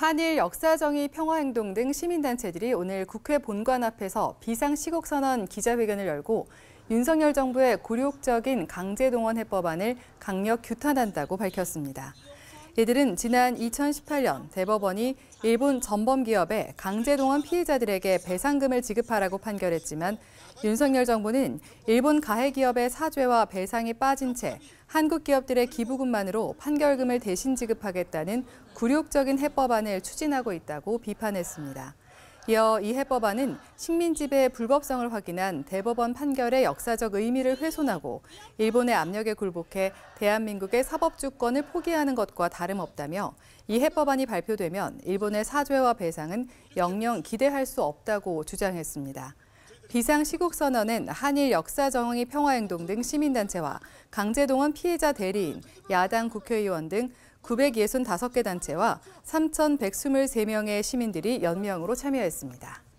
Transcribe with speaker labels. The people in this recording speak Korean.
Speaker 1: 한일 역사정의 평화행동 등 시민단체들이 오늘 국회 본관 앞에서 비상시국선언 기자회견을 열고 윤석열 정부의 굴욕적인 강제동원 해법안을 강력 규탄한다고 밝혔습니다. 이들은 지난 2018년 대법원이 일본 전범기업의 강제동원 피해자들에게 배상금을 지급하라고 판결했지만 윤석열 정부는 일본 가해기업의 사죄와 배상이 빠진 채 한국 기업들의 기부금만으로 판결금을 대신 지급하겠다는 굴욕적인 해법안을 추진하고 있다고 비판했습니다. 이어 이 해법안은 식민지배 의 불법성을 확인한 대법원 판결의 역사적 의미를 훼손하고 일본의 압력에 굴복해 대한민국의 사법주권을 포기하는 것과 다름없다며 이 해법안이 발표되면 일본의 사죄와 배상은 영영 기대할 수 없다고 주장했습니다. 비상시국선언은 한일 역사정의 평화행동 등 시민단체와 강제동원 피해자 대리인, 야당 국회의원 등 965개 단체와 3,123명의 시민들이 연명으로 참여했습니다.